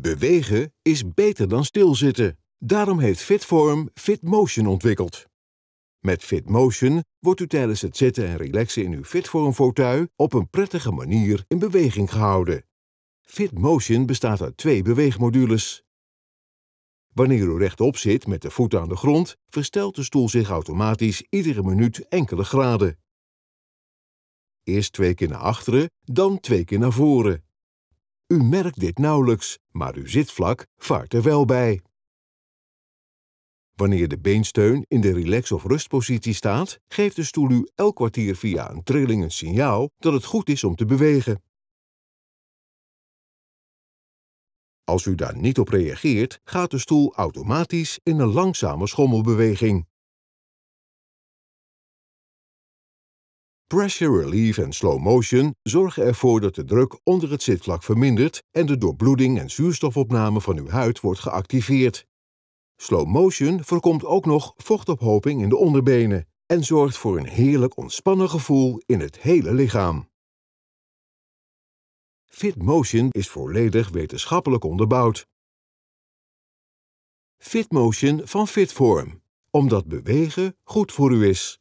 Bewegen is beter dan stilzitten. Daarom heeft Fitform FitMotion ontwikkeld. Met FitMotion wordt u tijdens het zitten en relaxen in uw Fitform-fauteuil op een prettige manier in beweging gehouden. FitMotion bestaat uit twee beweegmodules. Wanneer u rechtop zit met de voeten aan de grond, verstelt de stoel zich automatisch iedere minuut enkele graden. Eerst twee keer naar achteren, dan twee keer naar voren. U merkt dit nauwelijks, maar uw zitvlak vaart er wel bij. Wanneer de beensteun in de relax- of rustpositie staat, geeft de stoel u elk kwartier via een trilling een signaal dat het goed is om te bewegen. Als u daar niet op reageert, gaat de stoel automatisch in een langzame schommelbeweging. Pressure relief en slow motion zorgen ervoor dat de druk onder het zitvlak vermindert en de doorbloeding en zuurstofopname van uw huid wordt geactiveerd. Slow motion voorkomt ook nog vochtophoping in de onderbenen en zorgt voor een heerlijk ontspannen gevoel in het hele lichaam. Fit motion is volledig wetenschappelijk onderbouwd. Fit motion van Fitform, omdat bewegen goed voor u is.